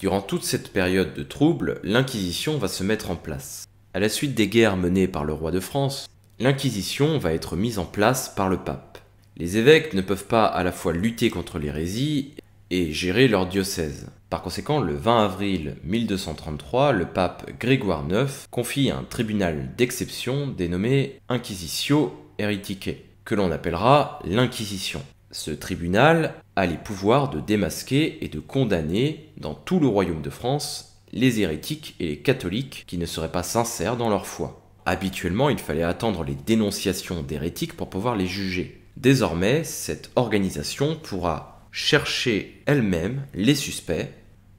Durant toute cette période de trouble, l'Inquisition va se mettre en place. À la suite des guerres menées par le roi de France, l'Inquisition va être mise en place par le pape. Les évêques ne peuvent pas à la fois lutter contre l'hérésie et gérer leur diocèse. Par conséquent, le 20 avril 1233, le pape Grégoire IX confie un tribunal d'exception dénommé Inquisitio Hereticae, que l'on appellera l'Inquisition. Ce tribunal a les pouvoirs de démasquer et de condamner dans tout le royaume de France les hérétiques et les catholiques qui ne seraient pas sincères dans leur foi. Habituellement, il fallait attendre les dénonciations d'hérétiques pour pouvoir les juger. Désormais, cette organisation pourra chercher elle-même les suspects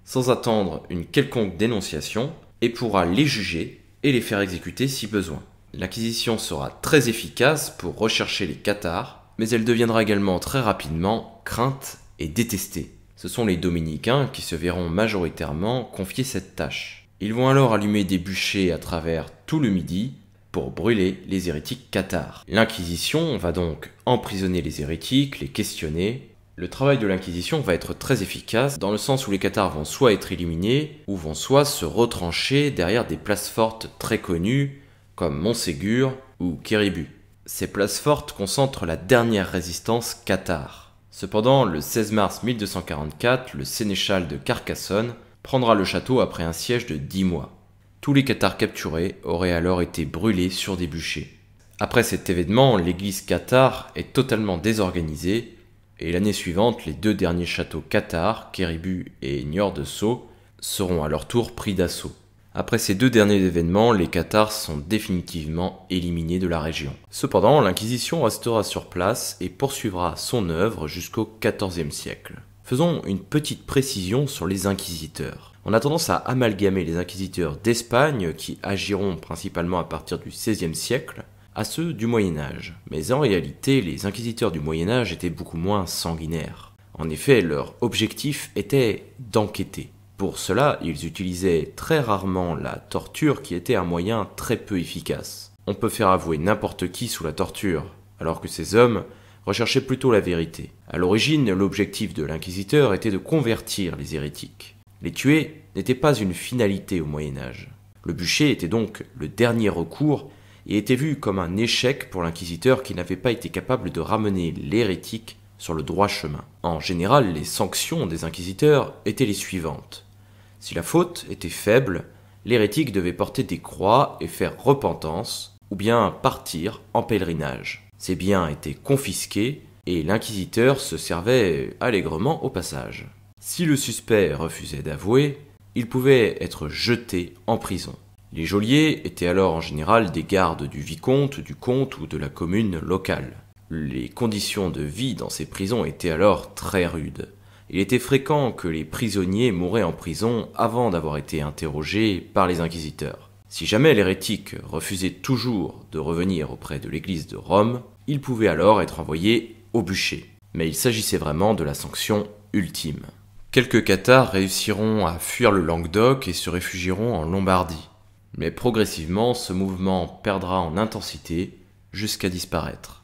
sans attendre une quelconque dénonciation et pourra les juger et les faire exécuter si besoin. L'acquisition sera très efficace pour rechercher les cathares mais elle deviendra également très rapidement crainte et détestée. Ce sont les dominicains qui se verront majoritairement confier cette tâche. Ils vont alors allumer des bûchers à travers tout le Midi pour brûler les hérétiques cathares. L'Inquisition va donc emprisonner les hérétiques, les questionner. Le travail de l'Inquisition va être très efficace dans le sens où les cathares vont soit être éliminés ou vont soit se retrancher derrière des places fortes très connues comme Montségur ou Kéribu. Ces places fortes concentrent la dernière résistance cathare. Cependant, le 16 mars 1244, le sénéchal de Carcassonne prendra le château après un siège de 10 mois. Tous les cathares capturés auraient alors été brûlés sur des bûchers. Après cet événement, l'église cathare est totalement désorganisée et l'année suivante, les deux derniers châteaux cathares, Kéribu et Niort de seront à leur tour pris d'assaut. Après ces deux derniers événements, les Cathares sont définitivement éliminés de la région. Cependant, l'Inquisition restera sur place et poursuivra son œuvre jusqu'au XIVe siècle. Faisons une petite précision sur les inquisiteurs. On a tendance à amalgamer les inquisiteurs d'Espagne, qui agiront principalement à partir du XVIe siècle, à ceux du Moyen Âge. Mais en réalité, les inquisiteurs du Moyen Âge étaient beaucoup moins sanguinaires. En effet, leur objectif était d'enquêter. Pour cela, ils utilisaient très rarement la torture qui était un moyen très peu efficace. On peut faire avouer n'importe qui sous la torture, alors que ces hommes recherchaient plutôt la vérité. À l'origine, l'objectif de l'inquisiteur était de convertir les hérétiques. Les tuer n'était pas une finalité au Moyen Âge. Le bûcher était donc le dernier recours et était vu comme un échec pour l'inquisiteur qui n'avait pas été capable de ramener l'hérétique sur le droit chemin. En général, les sanctions des inquisiteurs étaient les suivantes si la faute était faible, l'hérétique devait porter des croix et faire repentance, ou bien partir en pèlerinage. Ses biens étaient confisqués, et l'inquisiteur se servait allègrement au passage. Si le suspect refusait d'avouer, il pouvait être jeté en prison. Les geôliers étaient alors en général des gardes du vicomte, du comte ou de la commune locale. Les conditions de vie dans ces prisons étaient alors très rudes. Il était fréquent que les prisonniers mouraient en prison avant d'avoir été interrogés par les inquisiteurs. Si jamais l'hérétique refusait toujours de revenir auprès de l'Église de Rome, il pouvait alors être envoyé au bûcher. Mais il s'agissait vraiment de la sanction ultime. Quelques cathares réussiront à fuir le Languedoc et se réfugieront en Lombardie. Mais progressivement, ce mouvement perdra en intensité jusqu'à disparaître.